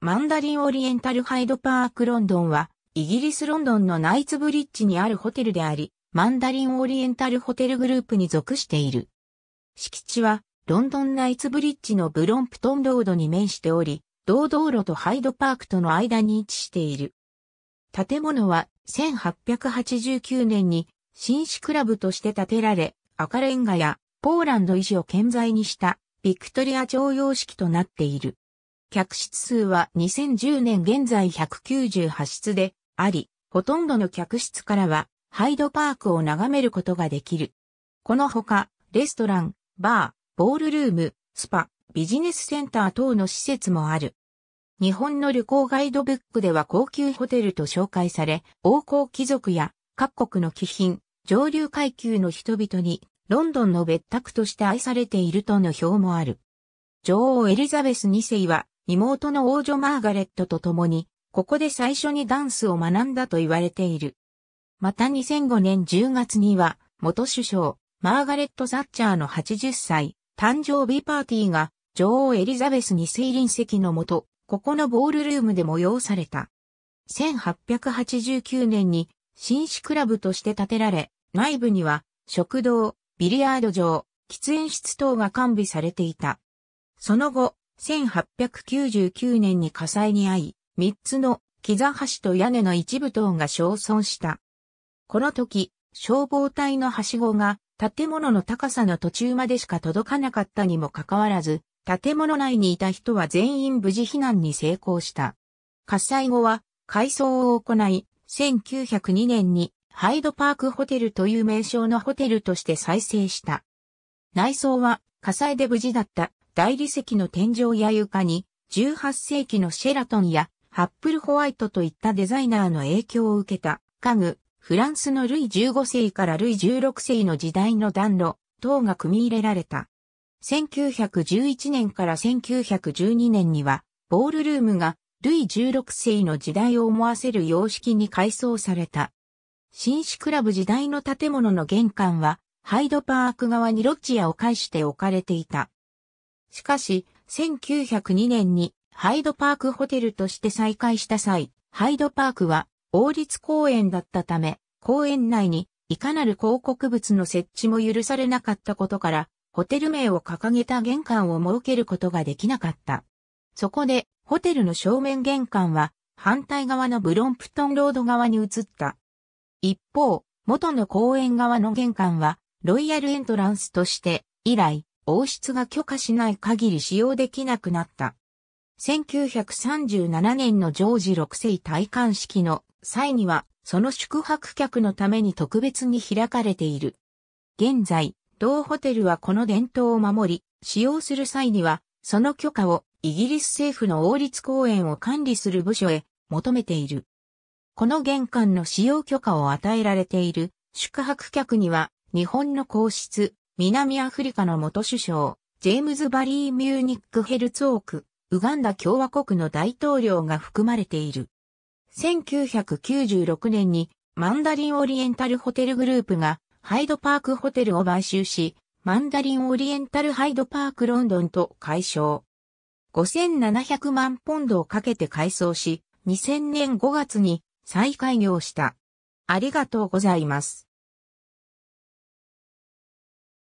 マンダリンオリエンタルハイドパークロンドンは、イギリスロンドンのナイツブリッジにあるホテルであり、マンダリンオリエンタルホテルグループに属している。敷地は、ロンドンナイツブリッジのブロンプトンロードに面しており、道道路とハイドパークとの間に位置している。建物は1889年に紳士クラブとして建てられ、赤レンガやポーランド石を建材にしたビクトリア徴用式となっている。客室数は2010年現在198室であり、ほとんどの客室からはハイドパークを眺めることができる。このほか、レストラン、バー、ボールルーム、スパ、ビジネスセンター等の施設もある。日本の旅行ガイドブックでは高級ホテルと紹介され、王侯貴族や各国の貴賓、上流階級の人々にロンドンの別宅として愛されているとの表もある。女王エリザベス2世は妹の王女マーガレットと共に、ここで最初にダンスを学んだと言われている。また2005年10月には、元首相、マーガレット・ザッチャーの80歳、誕生日パーティーが、女王エリザベスに水輪席のもと、ここのボールルームで催された。1889年に、紳士クラブとして建てられ、内部には、食堂、ビリヤード場、喫煙室等が完備されていた。その後、1899年に火災に遭い、三つの木座橋と屋根の一部等が焼損した。この時、消防隊のはしごが建物の高さの途中までしか届かなかったにもかかわらず、建物内にいた人は全員無事避難に成功した。火災後は改装を行い、1902年にハイドパークホテルという名称のホテルとして再生した。内装は火災で無事だった大理石の天井や床に、18世紀のシェラトンやハップルホワイトといったデザイナーの影響を受けた家具、フランスのルイ15世からルイ16世の時代の暖炉等が組み入れられた。1911年から1912年には、ボールルームがルイ16世の時代を思わせる様式に改装された。紳士クラブ時代の建物の玄関は、ハイドパーク側にロッジアを介して置かれていた。しかし、1902年にハイドパークホテルとして再開した際、ハイドパークは王立公園だったため、公園内にいかなる広告物の設置も許されなかったことから、ホテル名を掲げた玄関を設けることができなかった。そこで、ホテルの正面玄関は、反対側のブロンプトンロード側に移った。一方、元の公園側の玄関は、ロイヤルエントランスとして、以来、王室が許可しない限り使用できなくなった。1937年のジョージ6世戴冠式の際には、その宿泊客のために特別に開かれている。現在、同ホテルはこの伝統を守り、使用する際には、その許可をイギリス政府の王立公園を管理する部署へ求めている。この玄関の使用許可を与えられている宿泊客には、日本の皇室、南アフリカの元首相、ジェームズ・バリー・ミューニック・ヘルツォーク、ウガンダ共和国の大統領が含まれている。1996年にマンダリンオリエンタルホテルグループがハイドパークホテルを買収し、マンダリンオリエンタルハイドパークロンドンと解消。5700万ポンドをかけて改装し、2000年5月に再開業した。ありがとうございます。